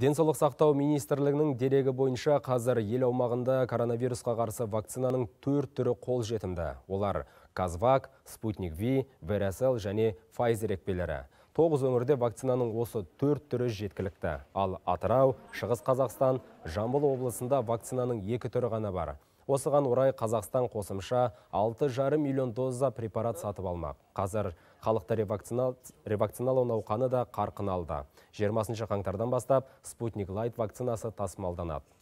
Денсаулық сақтау министрлігінің дерегі бойынша қазір ел аумағында коронавирусқа қарсы вакцинаның төрт түрі қол жетімді. Олар Казвак, Спутник Ви, Вересел және Файзер екпелері тоғыз өңірде вакцинаның осы төрт түрі жеткілікті ал атырау шығыс қазақстан жамбыл облысында вакцинаның екі түрі ғана бар осыған орай қазақстан қосымша 6,5 миллион доза препарат сатып алмақ қазір халықты ревакцина... ревакциналау науқаны да қарқын алды жиырмасыншы қаңтардан бастап спутник лайт вакцинасы тасымалданады